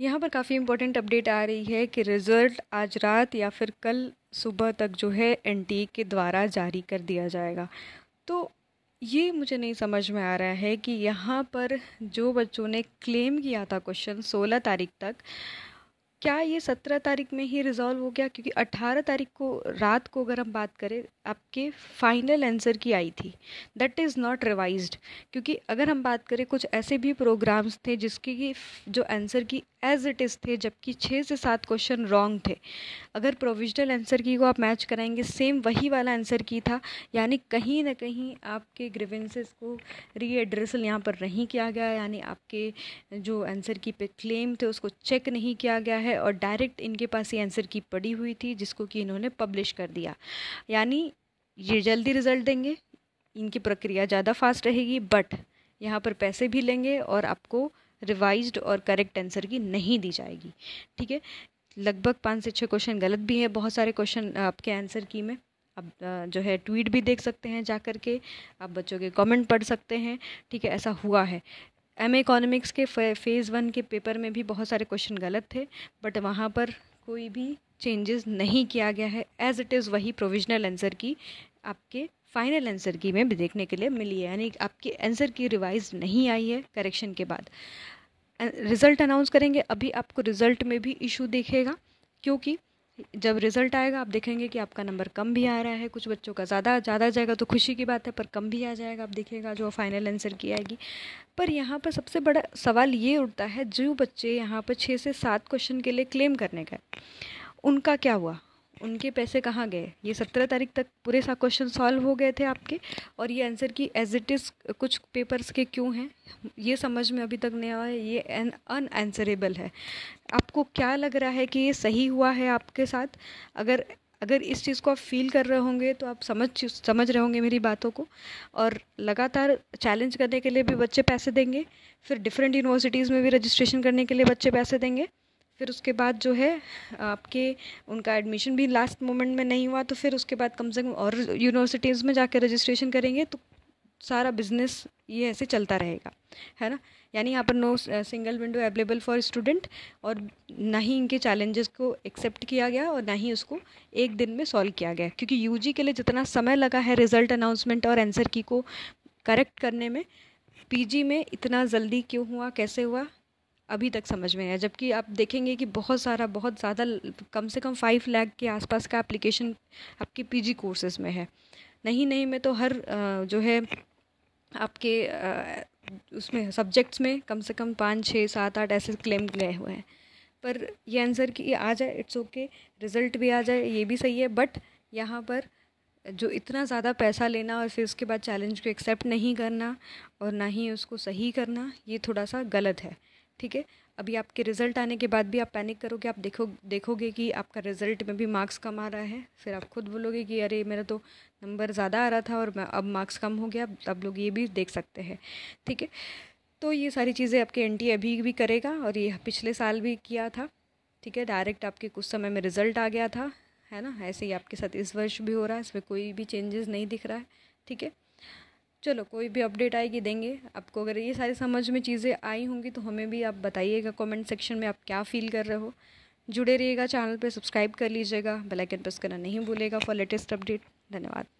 यहाँ पर काफ़ी इम्पोर्टेंट अपडेट आ रही है कि रिज़ल्ट आज रात या फिर कल सुबह तक जो है एन e के द्वारा जारी कर दिया जाएगा तो ये मुझे नहीं समझ में आ रहा है कि यहाँ पर जो बच्चों ने क्लेम किया था क्वेश्चन 16 तारीख तक क्या ये सत्रह तारीख में ही रिजॉल्व हो गया क्योंकि अट्ठारह तारीख को रात को अगर हम बात करें आपके फाइनल आंसर की आई थी दैट इज़ नॉट रिवाइज्ड क्योंकि अगर हम बात करें कुछ ऐसे भी प्रोग्राम्स थे जिसकी जो answer key as it is थे जबकि छः से सात क्वेश्चन रॉन्ग थे अगर प्रोविजनल आंसर की को आप मैच कराएंगे सेम वही वाला आंसर की था यानी कहीं ना कहीं आपके ग्रीवेंसेस को रीएड्रेसल यहाँ पर नहीं किया गया यानी आपके जो आंसर की पे क्लेम थे उसको चेक नहीं किया गया है और डायरेक्ट इनके पास ही आंसर की पड़ी हुई थी जिसको कि इन्होंने पब्लिश कर दिया यानी ये जल्दी रिजल्ट देंगे इनकी प्रक्रिया ज़्यादा फास्ट रहेगी बट यहाँ पर पैसे भी लेंगे और आपको रिवाइज्ड और करेक्ट आंसर की नहीं दी जाएगी ठीक है लगभग पाँच से छः क्वेश्चन गलत भी है बहुत सारे क्वेश्चन आपके आंसर की में आप जो है ट्वीट भी देख सकते हैं जा कर के आप बच्चों के कमेंट पढ़ सकते हैं ठीक है ऐसा हुआ है एम इकोनॉमिक्स के फेज़ वन के पेपर में भी बहुत सारे क्वेश्चन गलत थे बट वहाँ पर कोई भी चेंजेस नहीं किया गया है एज इट इज़ वही प्रोविजनल आंसर की आपके फाइनल आंसर की में भी देखने के लिए मिली है यानी आपके आंसर की रिवाइज नहीं आई है करेक्शन के बाद रिज़ल्ट अनाउंस करेंगे अभी आपको रिज़ल्ट में भी इशू देखेगा क्योंकि जब रिज़ल्ट आएगा आप देखेंगे कि आपका नंबर कम भी आ रहा है कुछ बच्चों का ज़्यादा ज़्यादा जाएगा तो खुशी की बात है पर कम भी आ जाएगा आप देखिएगा जो फाइनल आंसर की आएगी पर यहाँ पर सबसे बड़ा सवाल ये उठता है जो बच्चे यहाँ पर छः से सात क्वेश्चन के लिए क्लेम करने गए उनका क्या हुआ उनके पैसे कहाँ गए ये सत्रह तारीख तक पूरे सा क्वेश्चन सॉल्व हो गए थे आपके और ये answer key as it is कुछ पेपर्स के क्यों हैं ये समझ में अभी तक नहीं आया ये अन आंसरेबल है आपको क्या लग रहा है कि ये सही हुआ है आपके साथ अगर अगर इस चीज़ को आप फील कर रहे होंगे तो आप समझ समझ रहे होंगे मेरी बातों को और लगातार चैलेंज करने के लिए भी बच्चे पैसे देंगे फिर डिफरेंट यूनिवर्सिटीज़ में भी रजिस्ट्रेशन करने के लिए बच्चे पैसे देंगे फिर उसके बाद जो है आपके उनका एडमिशन भी लास्ट मोमेंट में नहीं हुआ तो फिर उसके बाद कम से कम और यूनिवर्सिटीज़ में जाकर रजिस्ट्रेशन करेंगे तो सारा बिजनेस ये ऐसे चलता रहेगा है ना यानी यहाँ पर no single window available for student और ना ही इनके चैलेंजेस को एक्सेप्ट किया गया और ना ही उसको एक दिन में सॉल्व किया गया क्योंकि यूजी के लिए जितना समय लगा है रिजल्ट अनाउंसमेंट और आंसर की को करेक्ट करने में पीजी में इतना जल्दी क्यों हुआ कैसे हुआ अभी तक समझ में आया जबकि आप देखेंगे कि बहुत सारा बहुत ज़्यादा कम से कम फाइव लाख के आसपास का एप्लीकेशन आपके पीजी कोर्सेज में है नहीं नहीं में तो हर जो है आपके उसमें सब्जेक्ट्स में कम से कम पाँच छः सात आठ ऐसे क्लेम गए हुए हैं पर ये आंसर कि आ जाए इट्स ओके रिज़ल्ट भी आ जाए ये भी सही है बट यहाँ पर जो इतना ज़्यादा पैसा लेना और फिर उसके बाद चैलेंज को एक्सेप्ट नहीं करना और ना ही उसको सही करना ये थोड़ा सा गलत है ठीक है अभी आपके रिज़ल्ट आने के बाद भी आप पैनिक करोगे आप देखो देखोगे कि आपका रिज़ल्ट में भी मार्क्स कम आ रहा है फिर आप खुद बोलोगे कि अरे मेरा तो नंबर ज़्यादा आ रहा था और अब मार्क्स कम हो गया अब लोग ये भी देख सकते हैं ठीक है तो ये सारी चीज़ें आपके एन अभी भी करेगा और ये पिछले साल भी किया था ठीक है डायरेक्ट आपके कुछ समय में रिज़ल्ट आ गया था है ना ऐसे ही आपके साथ इस वर्ष भी हो रहा है इसमें कोई भी चेंजेस नहीं दिख रहा है ठीक है चलो कोई भी अपडेट आएगी देंगे आपको अगर ये सारी समझ में चीज़ें आई होंगी तो हमें भी आप बताइएगा कमेंट सेक्शन में आप क्या फील कर रहे हो जुड़े रहिएगा चैनल पे सब्सक्राइब कर लीजिएगा बेल आइकन प्रेस करना नहीं भूलेगा फॉर लेटेस्ट अपडेट धन्यवाद